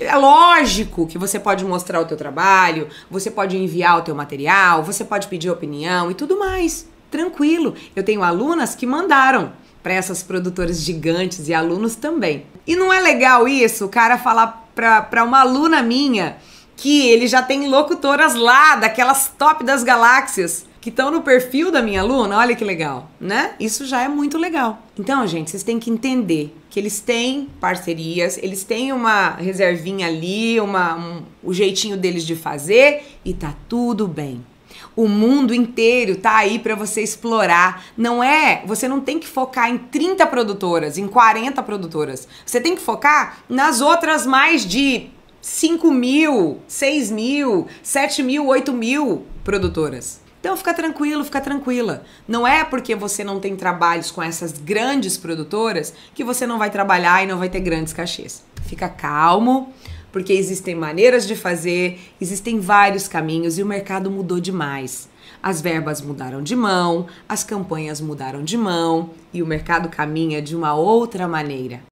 É lógico que você pode mostrar o teu trabalho, você pode enviar o teu material, você pode pedir opinião e tudo mais. Tranquilo. Eu tenho alunas que mandaram para essas produtoras gigantes e alunos também. E não é legal isso, o cara falar para uma aluna minha que ele já tem locutoras lá, daquelas top das galáxias, que estão no perfil da minha aluna, olha que legal, né? Isso já é muito legal. Então, gente, vocês têm que entender que eles têm parcerias, eles têm uma reservinha ali, uma, um, o jeitinho deles de fazer e tá tudo bem. O mundo inteiro tá aí para você explorar. Não é, você não tem que focar em 30 produtoras, em 40 produtoras. Você tem que focar nas outras mais de 5 mil, 6 mil, 7 mil, 8 mil produtoras. Então fica tranquilo, fica tranquila. Não é porque você não tem trabalhos com essas grandes produtoras que você não vai trabalhar e não vai ter grandes cachês. Fica calmo, porque existem maneiras de fazer, existem vários caminhos e o mercado mudou demais. As verbas mudaram de mão, as campanhas mudaram de mão e o mercado caminha de uma outra maneira.